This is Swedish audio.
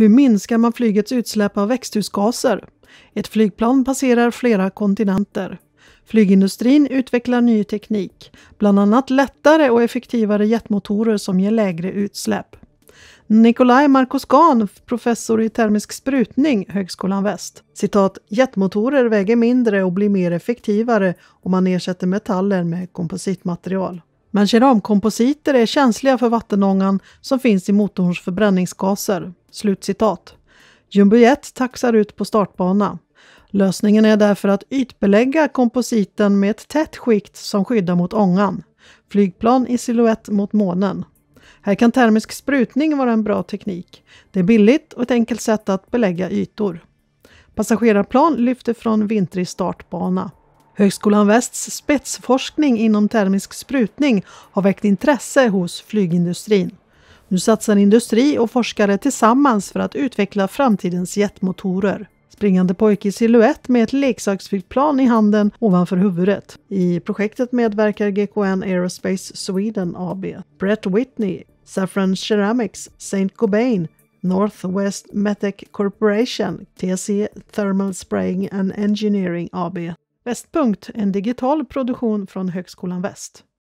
Hur minskar man flygets utsläpp av växthusgaser? Ett flygplan passerar flera kontinenter. Flygindustrin utvecklar ny teknik, bland annat lättare och effektivare jetmotorer som ger lägre utsläpp. Nikolaj Marcos Gahn, professor i termisk sprutning, Högskolan Väst. Citat, jetmotorer väger mindre och blir mer effektivare om man ersätter metaller med kompositmaterial. Men keramkompositer är känsliga för vattenångan som finns i motorns förbränningsgaser. Slutcitat. Ljumbo-Jet taxar ut på startbana. Lösningen är därför att ytbelägga kompositen med ett tätt skikt som skyddar mot ångan. Flygplan i silhuett mot månen. Här kan termisk sprutning vara en bra teknik. Det är billigt och ett enkelt sätt att belägga ytor. Passagerarplan lyfter från vintrig startbana. Högskolan Västs spetsforskning inom termisk sprutning har väckt intresse hos flygindustrin. Nu satsar industri och forskare tillsammans för att utveckla framtidens jetmotorer. Springande pojke i silhuett med ett leksaksflygplan i handen ovanför huvudet. I projektet medverkar GKN Aerospace Sweden AB, Brett Whitney, Safran Ceramics, Saint Gobain, Northwest Metec Corporation, TC Thermal Spraying and Engineering AB Västpunkt, en digital produktion från Högskolan Väst.